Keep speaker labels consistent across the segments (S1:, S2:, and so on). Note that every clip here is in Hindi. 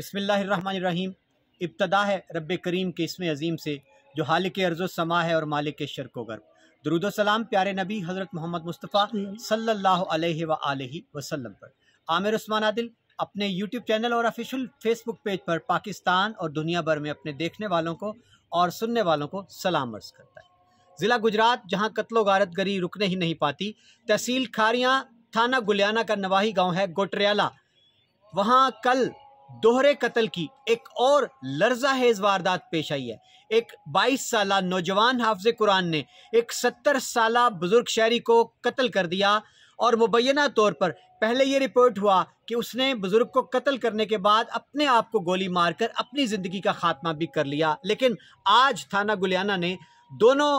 S1: बिसमीम इब्तदा है रब करीम के इसमें अज़ीम से जो हाल के समा है और मालिक के शर को गर्भ दरुदोसलाम प्यारे नबी हज़रत मोहम्मद मुस्तफ़ा सल्ला वसलम पर आमिर उस्मान आदिल अपने यूट्यूब चैनल और ऑफिशियल फेसबुक पेज पर पाकिस्तान और दुनिया भर में अपने देखने वालों को और सुनने वालों को सलाम अर्ज करता है ज़िला गुजरात जहाँ कत्लो गारत गरी रुकने ही नहीं पाती तहसील खारियाँ थाना गुलियाना का नवाही गाँव है गोटरियाला वहाँ कल दोहरे कत्ल की एक और लर्जा हेज वारदात पेश आई है एक 22 साल नौजवान हाफज कुरान ने एक 70 साल बुजुर्ग शहरी को कत्ल कर दिया और मुबैना तौर पर पहले ये रिपोर्ट हुआ कि उसने बुज़ुर्ग को कत्ल करने के बाद अपने आप को गोली मारकर अपनी ज़िंदगी का खात्मा भी कर लिया लेकिन आज थाना गुलियाना ने दोनों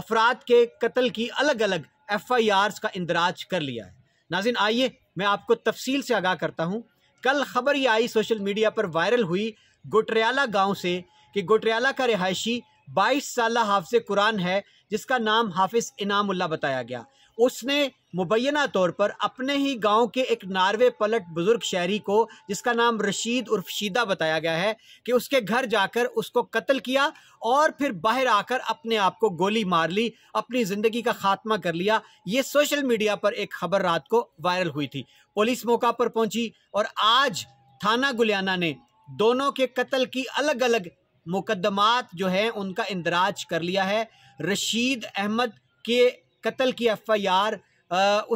S1: अफराद के कत्ल की अलग अलग एफ आई का इंदराज कर लिया है नाजिन आइए मैं आपको तफसील से आगाह करता हूँ कल खबर ये आई सोशल मीडिया पर वायरल हुई गोटरियाला गांव से कि गोटरियाला का रिहायशी 22 साल हाफिज कुरान है जिसका नाम हाफिज उल्ला बताया गया उसने मुबैना तौर पर अपने ही गांव के एक नारवे पलट बुज़ुर्ग शहरी को जिसका नाम रशीद उर्फ शीदा बताया गया है कि उसके घर जाकर उसको कत्ल किया और फिर बाहर आकर अपने आप को गोली मार ली अपनी ज़िंदगी का ख़ात्मा कर लिया ये सोशल मीडिया पर एक खबर रात को वायरल हुई थी पुलिस मौका पर पहुंची और आज थाना गुलियाना ने दोनों के कत्ल की अलग अलग मुकदमात जो हैं उनका इंदराज कर लिया है रशीद अहमद के कत्ल की एफ आई आर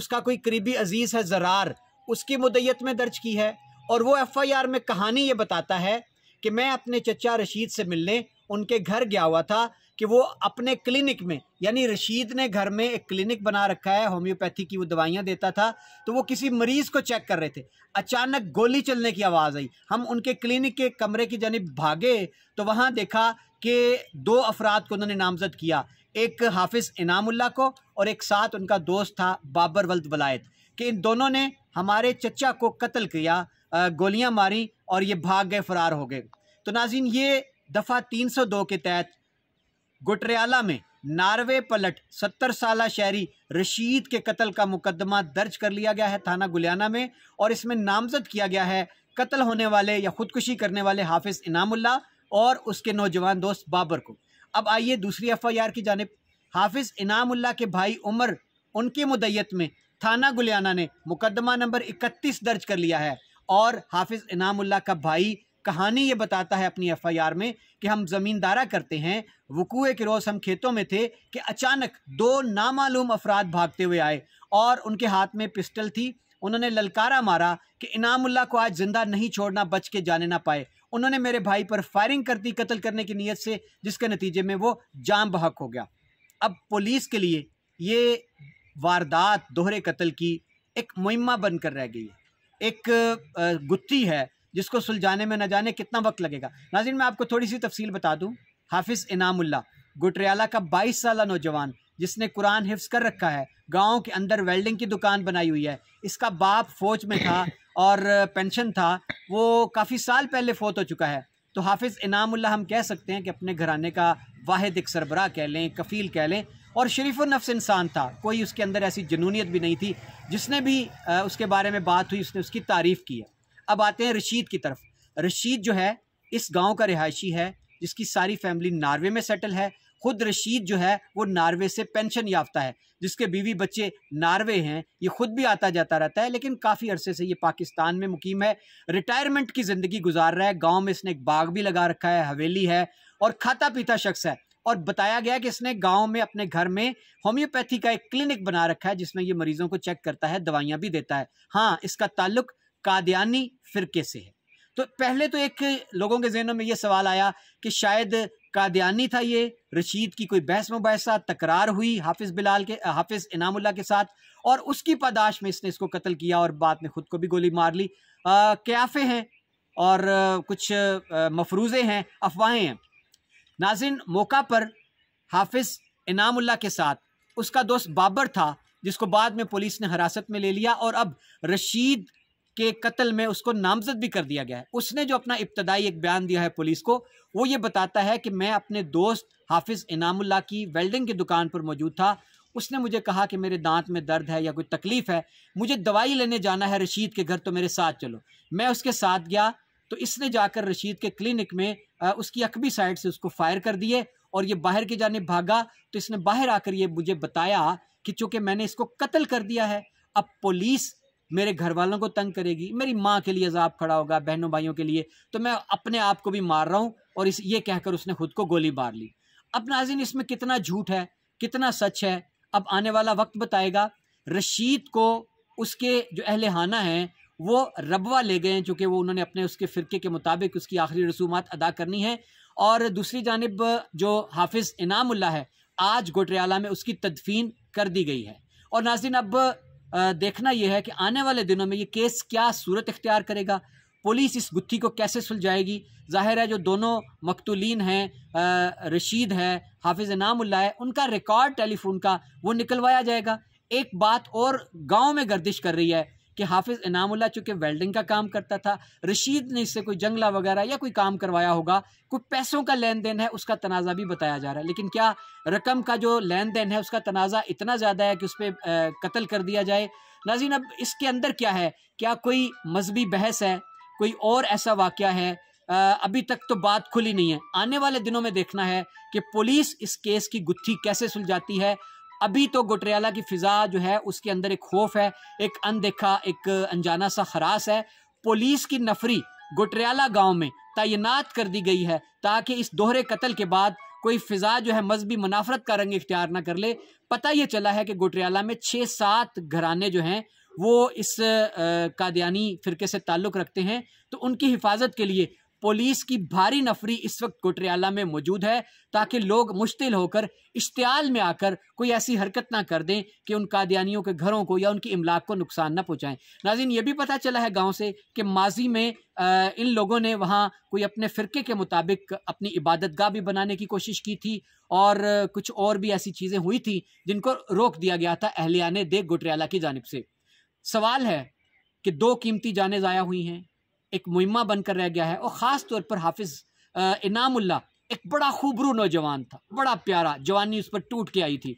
S1: उसका कोई करीबी अजीज़ है ज़रार उसकी मुदैत में दर्ज की है और वो एफ आई आर में कहानी ये बताता है कि मैं अपने चचा रशीद से मिलने उनके घर गया हुआ था कि वो अपने क्लिनिक में यानी रशीद ने घर में एक क्लिनिक बना रखा है होम्योपैथी की वो दवाइयाँ देता था तो वो किसी मरीज़ को चेक कर रहे थे अचानक गोली चलने की आवाज़ आई हम उनके क्लिनिक के कमरे की जानब भागे तो वहाँ देखा कि दो अफराद को उन्होंने नामजद किया एक हाफिज़ इनामुल्ला को और एक साथ उनका दोस्त था बाबर वल्द वलायत कि इन दोनों ने हमारे चचा को कत्ल किया गोलियाँ मारी और ये भाग गए फ़रार हो गए तो नाजिन ये दफ़ा 302 के तहत गुटरियाला में नारवे पलट सत्तर साल शहरी रशीद के कत्ल का मुकदमा दर्ज कर लिया गया है थाना गुलियाना में और इसमें नामजद किया गया है कत्ल होने वाले या खुदकुशी करने वाले हाफिज इनामुल्ला और उसके नौजवान दोस्त बाबर को अब आइए दूसरी एफ आई आर की जानब हाफिज इनामुल्ला के भाई उमर उनकी मुदैत में थाना गुलियाना ने मुकदमा नंबर इकतीस दर्ज कर लिया है और हाफिज इनामुल्ला का भाई कहानी ये बताता है अपनी एफ में कि हम ज़मींदारा करते हैं वकूए के रोज़ हम खेतों में थे कि अचानक दो नामालूम अफराद भागते हुए आए और उनके हाथ में पिस्टल थी उन्होंने ललकारा मारा कि इनामुल्ला को आज ज़िंदा नहीं छोड़ना बच के जाने ना पाए उन्होंने मेरे भाई पर फायरिंग कर दी कत्ल करने की नीयत से जिसके नतीजे में वो जाम बहक हो गया अब पुलिस के लिए ये वारदात दोहरे कत्ल की एक मुहिमा बनकर रह गई है एक गुत्थी है जिसको सुलझाने में न जाने कितना वक्त लगेगा नाजिन मैं आपको थोड़ी सी तफसील बता दूँ हाफिज़ इनामुल्ला गुटरियाला का बाईस साल नौजवान जिसने कुरान हिफ्स कर रखा है गाँव के अंदर वेल्डिंग की दुकान बनाई हुई है इसका बाप फौज में था और पेंशन था वो काफ़ी साल पहले फोत हो चुका है तो हाफिज़ इनामुल्ला हम कह सकते हैं कि अपने घराने का वाहिद एक सरबरा कह लें कफ़ील कह लें और शरीफ नफ्स इंसान था कोई उसके अंदर ऐसी जनूनीत भी नहीं थी जिसने भी उसके बारे में बात हुई उसने उसकी तारीफ़ की है अब आते हैं रशीद की तरफ रशीद जो है इस गांव का रिहायशी है जिसकी सारी फैमिली नार्वे में सेटल है खुद रशीद जो है वो नार्वे से पेंशन याफ्ता है जिसके बीवी बच्चे नार्वे हैं ये खुद भी आता जाता रहता है लेकिन काफ़ी अरसे से ये पाकिस्तान में मुकीम है रिटायरमेंट की ज़िंदगी गुजार रहा है गांव में इसने एक बाग भी लगा रखा है हवेली है और खाता पीता शख्स है और बताया गया कि इसने गांव में अपने घर में होम्योपैथी का एक क्लिनिक बना रखा है जिसमें ये मरीजों को चेक करता है दवाइयाँ भी देता है हाँ इसका ताल्लुक कादयानी फ़िरके से है तो पहले तो एक लोगों के जहनों में ये सवाल आया कि शायद कादयानी था ये रशीद की कोई बहस मुबसा तकरार हुई हाफिज़ बिलाल के हाफिज़ इनामुल्ला के साथ और उसकी पादाश में इसने इसको कत्ल किया और बाद में ख़ुद को भी गोली मार ली क्याफ़े हैं और कुछ मफरूज़े हैं अफवाहें हैं नाजिन मौका पर हाफिज़ इनामुल्ला के साथ उसका दोस्त बाबर था जिसको बाद में पुलिस ने हिरासत में ले लिया और अब रशीद के कत्ल में उसको नामजद भी कर दिया गया है उसने जो अपना इब्तदाई एक बयान दिया है पुलिस को वो ये बताता है कि मैं अपने दोस्त हाफिज़ इनामुल्ला की वेल्डिंग की दुकान पर मौजूद था उसने मुझे कहा कि मेरे दांत में दर्द है या कोई तकलीफ़ है मुझे दवाई लेने जाना है रशीद के घर तो मेरे साथ चलो मैं उसके साथ गया तो इसने जाकर रशीद के क्लिनिक में उसकी अकबी साइड से उसको फायर कर दिए और ये बाहर की जाने भागा तो इसने बाहर आकर ये मुझे बताया कि चूँकि मैंने इसको कत्ल कर दिया है अब पुलिस मेरे घर वालों को तंग करेगी मेरी माँ के लिए अजाब खड़ा होगा बहनों भाइयों के लिए तो मैं अपने आप को भी मार रहा हूँ और इस ये कहकर उसने खुद को गोली मार ली अब नाजिन इसमें कितना झूठ है कितना सच है अब आने वाला वक्त बताएगा रशीद को उसके जो अहल हाना हैं वो रबवा ले गए हैं चूँकि वो उन्होंने अपने उसके फ़िरके के मुताबिक उसकी आखिरी रसूमात अदा करनी है और दूसरी जानब जो हाफिज़ इनामुल्ला है आज गोटरियाला में उसकी तदफीन कर दी गई है और नाजिन अब देखना यह है कि आने वाले दिनों में ये केस क्या सूरत इख्तियार करेगा पुलिस इस गुत्थी को कैसे सुलझाएगी जाहिर है जो दोनों मकतूलिन हैं रशीद है हाफिज़ इनामुल्ला है उनका रिकॉर्ड टेलीफोन का वो निकलवाया जाएगा एक बात और गांव में गर्दिश कर रही है कि हाफिज़ इनामुल्ला चूँकि वेल्डिंग का काम करता था रशीद ने इससे कोई जंगला वगैरह या कोई काम करवाया होगा कोई पैसों का लेन देन है उसका तनाज़ा भी बताया जा रहा है लेकिन क्या रकम का जो लेन देन है उसका तनाज़ा इतना ज़्यादा है कि उस पर कत्ल कर दिया जाए नाजीन अब इसके अंदर क्या है क्या कोई मजहबी बहस है कोई और ऐसा वाक़ है अभी तक तो बात खुली नहीं है आने वाले दिनों में देखना है कि पुलिस इस केस की गुत्थी कैसे सुलझाती है अभी तो गुटरियाला की फ़िज़ा जो है उसके अंदर एक खौफ है एक अनदेखा एक अनजाना सा खरास है पुलिस की नफरी गुटरियाला गांव में तैनात कर दी गई है ताकि इस दोहरे कत्ल के बाद कोई फ़िज़ा जो है मजहबी मुनाफरत का रंग इख्तियार ना कर ले पता ये चला है कि गुटरियाला में छः सात घराने जो हैं वो इस कादियानी फ़िरके से ताल्लुक़ रखते हैं तो उनकी हिफाजत के लिए पुलिस की भारी नफरी इस वक्त कुटरियाला में मौजूद है ताकि लोग मुश्तिल होकर इश्तियाल में आकर कोई ऐसी हरकत ना कर दें कि उन कादियानियों के घरों को या उनकी इमलाक को नुकसान ना पहुँचाएँ नाजिन ये भी पता चला है गाँव से कि माजी में इन लोगों ने वहाँ कोई अपने फ़िरके के मुताबिक अपनी इबादत गाह भी बनाने की कोशिश की थी और कुछ और भी ऐसी चीज़ें हुई थी जिनको रोक दिया गया था अहलिया ने देख गुटरियाला की जानब से सवाल है कि दो कीमती जाने ज़ाया हुई हैं एक मुहिमा बनकर रह गया है और ख़ास तौर पर हाफिज़ इनामुल्ला एक बड़ा खूबरू नौजवान था बड़ा प्यारा जवानी उस पर टूट के आई थी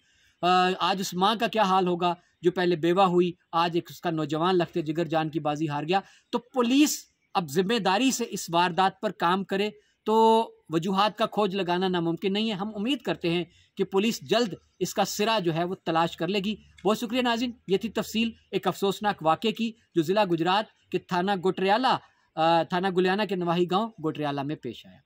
S1: आज उस माँ का क्या हाल होगा जो पहले बेवा हुई आज एक उसका नौजवान लगते जिगर जान की बाजी हार गया तो पुलिस अब जिम्मेदारी से इस वारदात पर काम करे तो वजूहत का खोज लगाना नामुमकिन नहीं है हम उम्मीद करते हैं कि पुलिस जल्द इसका सिरा जो है वो तलाश कर लेगी बहुत शुक्रिया नाजिन ये थी तफसील एक अफसोसनाक वाक़े की जो ज़िला गुजरात के थाना गोटरियाला थाना गुलियाना के नवाही गांव गोटरियाला में पेश आया